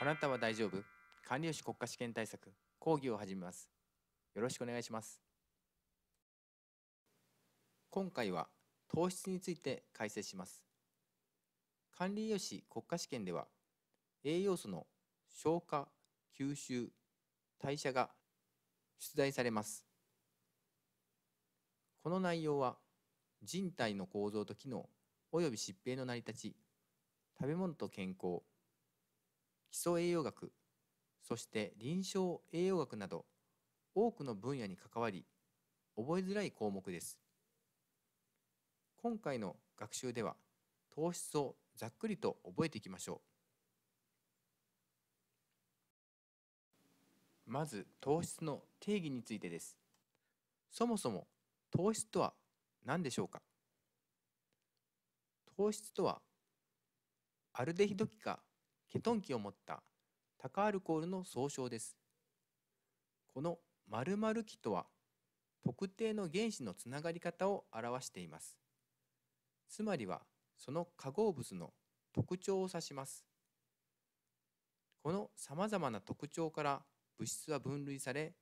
あなたは大丈夫管理栄国家試験対策講義を始めますよろしくお願いします今回は糖質について解説します管理栄養士国家試験では栄養素の消化吸収代謝が出題されますこの内容は人体の構造と機能および疾病の成り立ち食べ物と健康基礎栄養学そして臨床栄養学など多くの分野に関わり覚えづらい項目です今回の学習では糖質をざっくりと覚えていきましょうまず糖質の定義についてですそもそも糖質とは何でしょうか糖質とはアルデヒド基かケトン基を持った高アルコールの総称です。この〇〇基とは特定の原子のつながり方を表しています。つまりはその化合物の特徴を指します。このさまざまな特徴から物質は分類され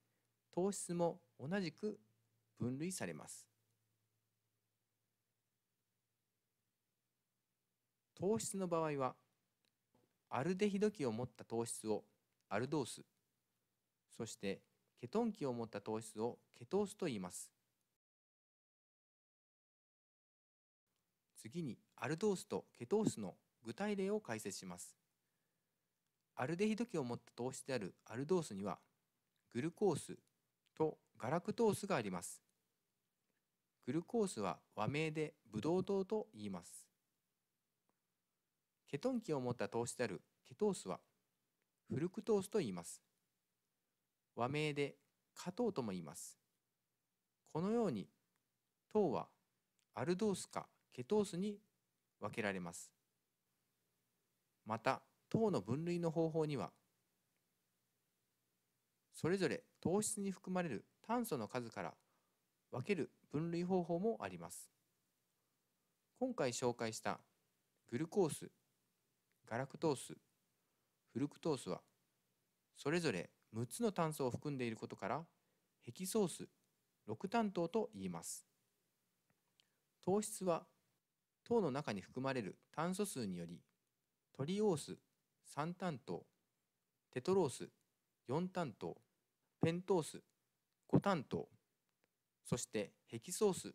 糖質も同じく分類されます。糖質の場合はアルデヒド基を持った糖質をアルドースそしてケトン基を持った糖質をケトースと言います次にアルドースとケトースの具体例を解説しますアルデヒド基を持った糖質であるアルドースにはグルコースとガラクトースがありますグルコースは和名でブドウ糖と言いますケトン基を持った糖質であるケトースはフルクトースと言います和名で加糖とも言いますこのように糖はアルドースかケトースに分けられますまた糖の分類の方法にはそれぞれ糖質に含まれる炭素の数から分ける分類方法もあります今回紹介したグルコースガラクトースフルクトースはそれぞれ6つの炭素を含んでいることからヘキソース6単糖と言います糖質は糖の中に含まれる炭素数によりトリオース3単糖テトロース4単糖ペントース5単糖そしてヘキソース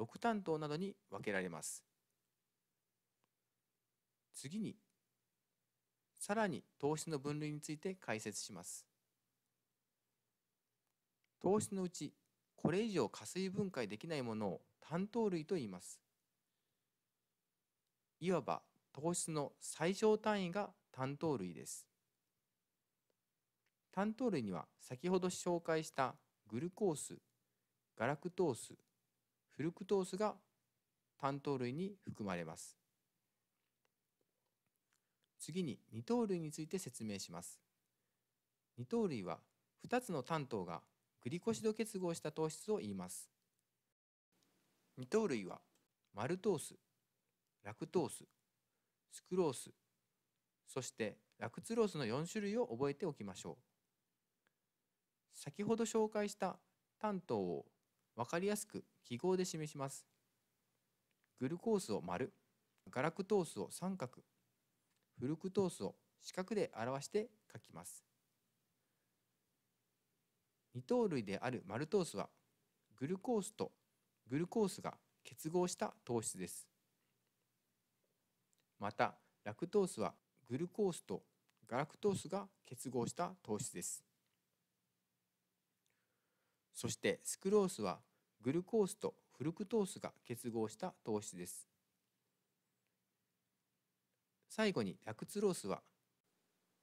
6単糖などに分けられます次にさらに糖質の分類について解説します糖質のうちこれ以上加水分解できないものを単糖類と言いますいわば糖質の最小単位が単糖類です単糖類には先ほど紹介したグルコースガラクトースフルクトースが単糖類に含まれます次に二等類について説明します二等類は2つの担当がグリコシド結合した糖質を言います二糖類はマルトースラクトーススクロースそしてラクツロースの4種類を覚えておきましょう先ほど紹介した担当を分かりやすく記号で示しますグルコースを丸ガラクトースを三角フルクトースを四角で表して書きます。二糖類であるマルトースはグルコースとグルコースが結合した糖質です。またラクトースはグルコースとガラクトースが結合した糖質です。そしてスクロースはグルコースとフルクトースが結合した糖質です。最後にラクツロースは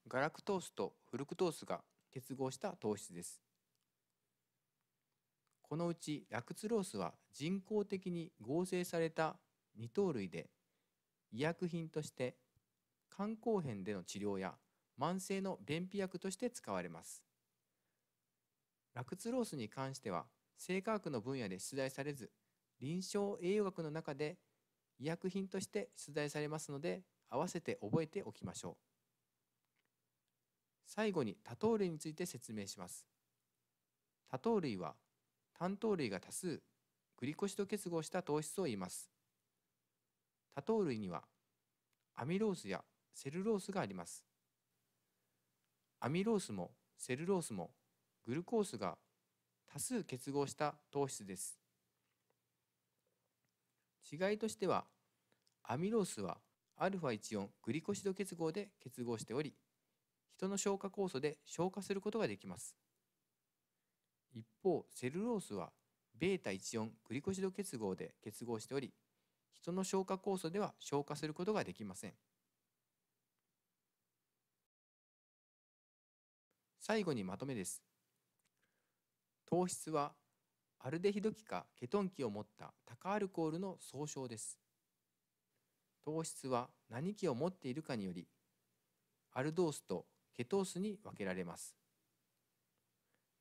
ガラクトースとフルクトースが結合した糖質です。このうちラクツロースは人工的に合成された二糖類で医薬品として肝硬変での治療や慢性の便秘薬として使われます。ラクツロースに関しては生化学の分野で出題されず臨床栄養学の中で医薬品として出題されますので合わせて覚えておきましょう最後に多頭類について説明します多糖類は単糖類が多数グリコシド結合した糖質を言います多糖類にはアミロースやセルロースがありますアミロースもセルロースもグルコースが多数結合した糖質です違いとしてはアミロースは α1 オングリコシド結合で結合しており人の消化酵素で消化することができます一方セルロースは β1 オングリコシド結合で結合しており人の消化酵素では消化することができません最後にまとめです糖質はアルデヒド基かケトン基を持った高アルコールの総称です糖質は何気を持っているかによりアルドースとケトースに分けられます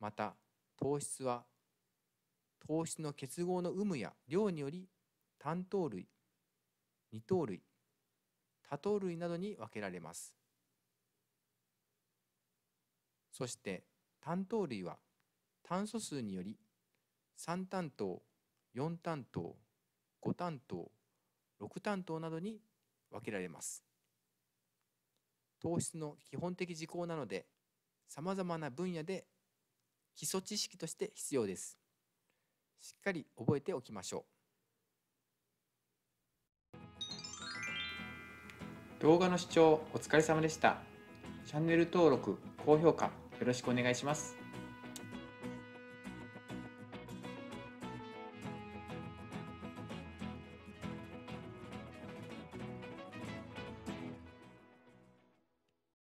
また糖質は糖質の結合の有無や量により単糖類二糖類多糖類などに分けられますそして単糖類は炭素数により3単糖4単糖5単糖6担当などに分けられます糖質の基本的事項なのでさまざまな分野で基礎知識として必要ですしっかり覚えておきましょう動画の視聴お疲れ様でしたチャンネル登録高評価よろしくお願いします